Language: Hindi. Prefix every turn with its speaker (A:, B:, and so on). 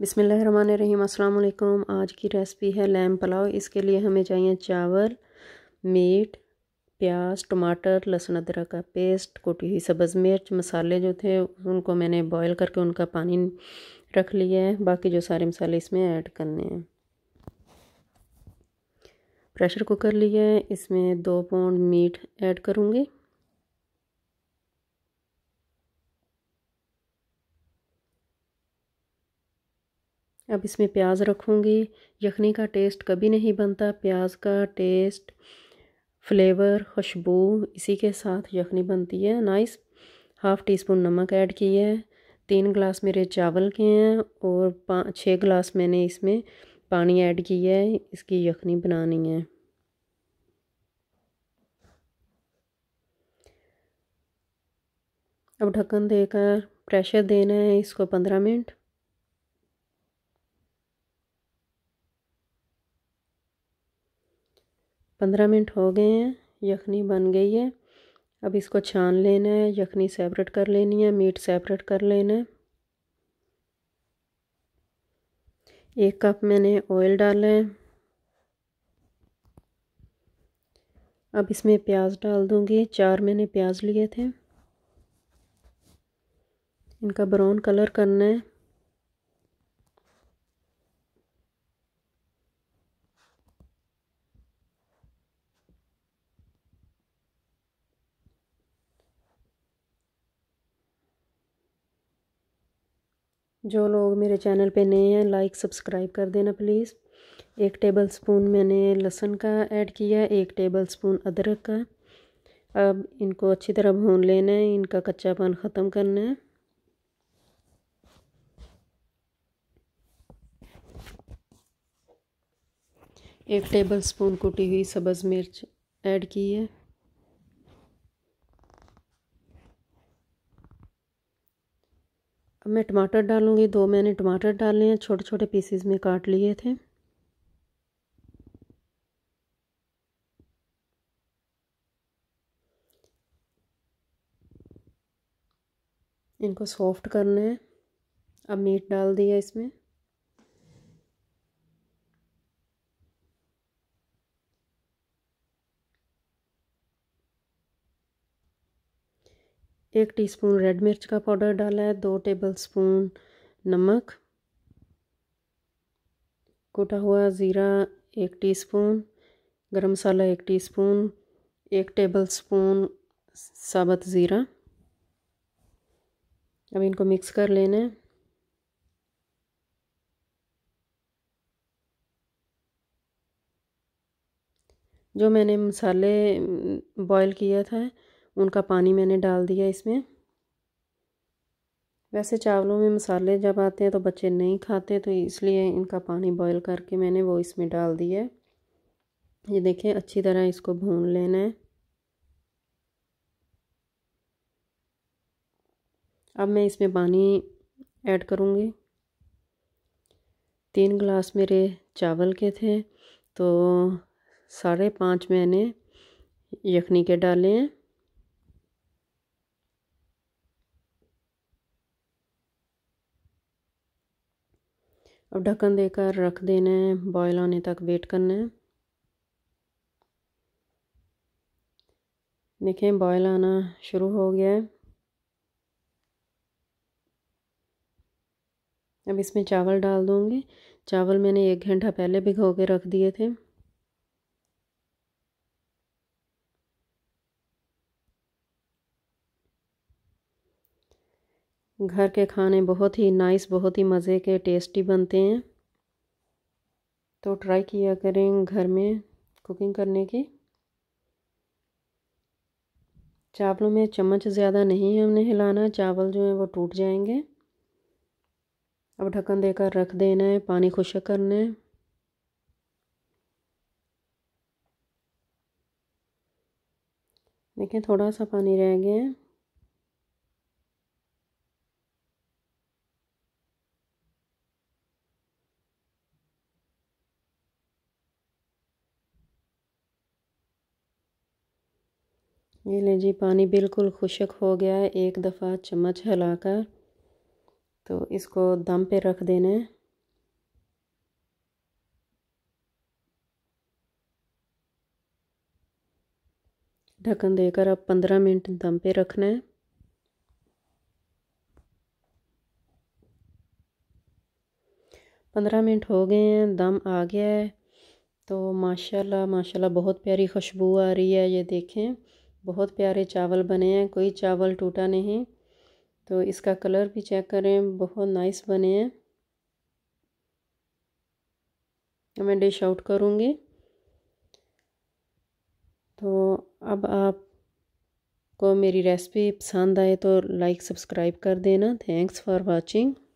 A: बिसमीम अल्लाम आज की रेसिपी है लैम पुलाव इसके लिए हमें चाहिए चावल मीट प्याज टमाटर लहसुन अदरक का पेस्ट कोटी हुई सब्ज़ मिर्च मसाले जो थे उनको मैंने बॉईल करके उनका पानी रख लिया है बाकी जो सारे मसाले इसमें ऐड करने हैं प्रेशर कुकर लिया है इसमें दो पौंड मीट ऐड करूँगी अब इसमें प्याज रखूँगी यखनी का टेस्ट कभी नहीं बनता प्याज का टेस्ट फ्लेवर खुशबू इसी के साथ यखनी बनती है नाइस हाफ़ टी स्पून नमक ऐड की है तीन गिलास मेरे चावल के हैं और पाँच छः गिलास मैंने इसमें पानी ऐड की है इसकी यखनी बनानी है अब ढक्कन देकर प्रेशर देना है इसको पंद्रह मिनट पंद्रह मिनट हो गए हैं यखनी बन गई है अब इसको छान लेना है यखनी सेपरेट कर लेनी है मीट सेपरेट कर लेना है एक कप मैंने ऑयल डाला है अब इसमें प्याज डाल दूंगी चार मैंने प्याज लिए थे इनका ब्राउन कलर करना है जो लोग मेरे चैनल पे नए हैं लाइक सब्सक्राइब कर देना प्लीज़ एक टेबल स्पून मैंने लहसुन का ऐड किया एक टेबल स्पून अदरक का अब इनको अच्छी तरह भून लेना है इनका कच्चापन ख़त्म करना है एक टेबल स्पून कुटी हुई सब्ज़ मिर्च ऐड की है अब मैं टमाटर डालूँगी दो मैंने टमाटर डालने हैं छोटे छोटे पीसेस में काट लिए थे इनको सॉफ्ट करना है अब मीट डाल दिया इसमें एक टीस्पून रेड मिर्च का पाउडर डाला है दो टेबलस्पून नमक कुटा हुआ ज़ीरा एक टीस्पून गरम मसाला एक टीस्पून एक टेबलस्पून साबत ज़ीरा अब इनको मिक्स कर लेना है जो मैंने मसाले बॉईल किया था उनका पानी मैंने डाल दिया इसमें वैसे चावलों में मसाले जब आते हैं तो बच्चे नहीं खाते तो इसलिए इनका पानी बॉईल करके मैंने वो इसमें डाल दिया ये देखें अच्छी तरह इसको भून लेना है अब मैं इसमें पानी ऐड करूँगी तीन गिलास मेरे चावल के थे तो साढ़े पाँच मैंने यखनी के डाले हैं अब ढक्कन देकर रख देना है बॉयल होने तक वेट करना है देखें बॉयल आना शुरू हो गया है अब इसमें चावल डाल दूँगी चावल मैंने एक घंटा पहले भिगो के रख दिए थे घर के खाने बहुत ही नाइस बहुत ही मज़े के टेस्टी बनते हैं तो ट्राई किया करें घर में कुकिंग करने की चावलों में चम्मच ज़्यादा नहीं है हमने हिलाना चावल जो है वो टूट जाएंगे अब ढक्कन देकर रख देना है पानी खुशक करना है देखिए थोड़ा सा पानी रह गया है ये ले जी पानी बिल्कुल खुशक हो गया है एक दफ़ा चम्मच हिलाकर तो इसको दम पे रख देना है ढक्कन देकर अब पंद्रह मिनट दम पे रखना है पंद्रह मिनट हो गए हैं दम आ गया है तो माशाल्लाह माशाल्लाह बहुत प्यारी खुशबू आ रही है ये देखें बहुत प्यारे चावल बने हैं कोई चावल टूटा नहीं तो इसका कलर भी चेक करें बहुत नाइस बने हैं मैं डिश आउट करूँगी तो अब आप को मेरी रेसिपी पसंद आए तो लाइक सब्सक्राइब कर देना थैंक्स फॉर वाचिंग